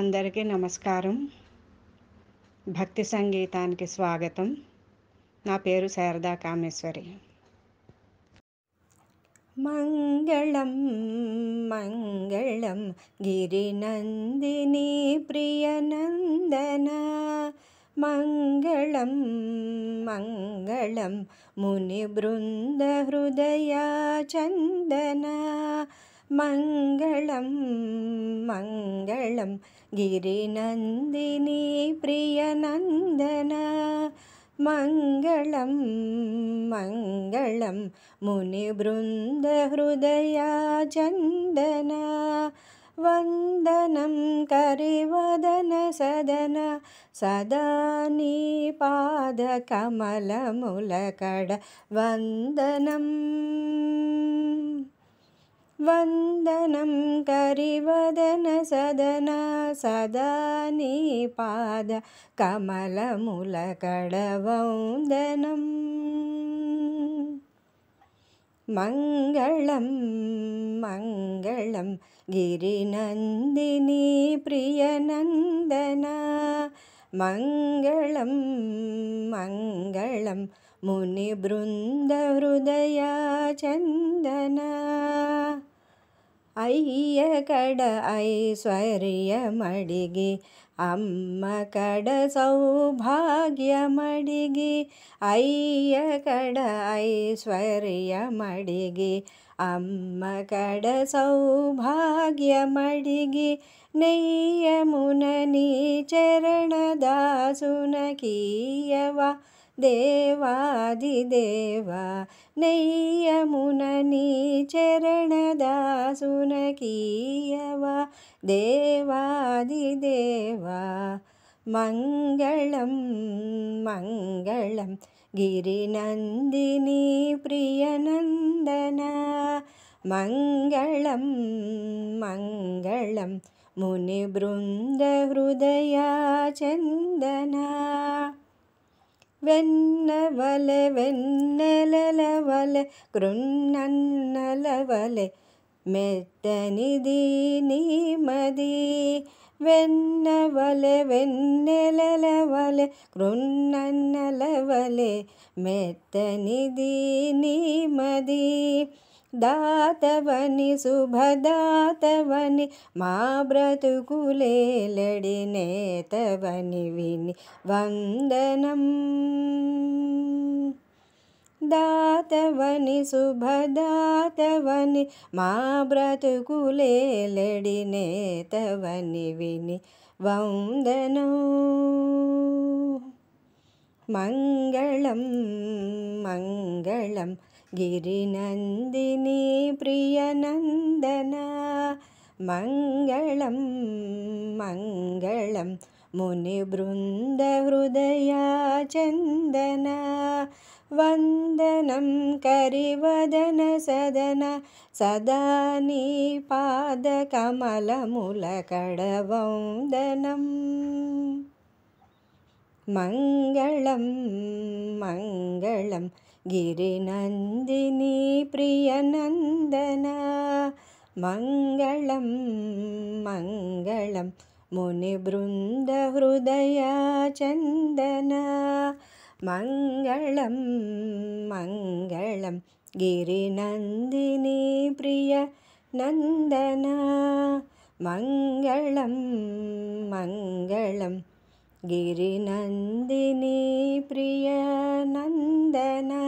అందరికీ నమస్కారం భక్తి సంగీతానికి స్వాగతం నా పేరు శారదా కామేశ్వరి మంగళం మంగళం గిరినందిని ప్రియనందన മംഗളം മംഗളം മുനിബൃന്ദഹൃദയ ചന്ദന मङ्गलं मङ्गलं गिरिनन्दिनीप्रियनन्दन मङ्गलं मङ्गलं मुनिबृन्दहृदया चन्दन वन्दनं करिवदन सदन सदानी पादकमलमुलकडवन्दनम् वन्दनं करिवदनसदना सदानी पादकमलमूलकडवन्दनं मङ्गलं मङ्गलं गिरिनन्दिनीप्रियनन्दना मङ्गलं मङ्गलं मुनिबृन्दहृदया चन्दना ಅಯ್ಯ ಕಡ ಐಶ್ವರ್ಯ ಮಡಿಗೆ ಅಮ್ಮ ಕಡ ಸೌಭಾಗ್ಯ ಮಡಿಗೆ ಅಯ್ಯ ಕಡ ಐಶ್ವರ್ಯ ಮಡಿಗೆ ಅಮ್ಮ ಕಡ ಸೌಭಾಗ್ಯ ಮಡಿಗೆ ನೈಯ ಮುನನಿ ಚರಣದಾಸುನಕೀಯವ देवादिदेवा नैयमुननी चरणदासुनकीय वा देवादिदेवा मङ्गलं मङ्गलं गिरिनन्दिनीप्रियनन्दना मङ्गलं मङ्गळं मुनिबृन्दहृदया चन्दना ल वेन्ल वल क्रुण् नलवल मे तनि दीनिमी वेन्वन्लव क्रुण् नलवल मे दातवनि सुभदातवनि मा ब्रतुकुले कुले लडिनेतवनि विनि वन्दनम् दातवनि सुभदातवनि मा ब्रतुकुले कुले लडिनेतवनि विनि वन्दनो मङ्ग गिरिनन्दिनी गिरिनन्दिनीप्रियनन्दना मङ्गलं मङ्गलं मुनिबृन्दहृदया चन्दना वन्दनं करिवदन सदन सदानी पादकमलमुलकडवन्दनम् मङ्गलं मङ्गलम् गिरिनन्दिनी प्रियनन्दना मङ्गलं मङ्गलं मुनिबृन्दहृदया चन्दना मङ्गलं मङ्गलं गिरिनन्दिनी प्रियनन्दना मङ्गलं मङ्गलम् गिरिनन्दिनी प्रियनन्दना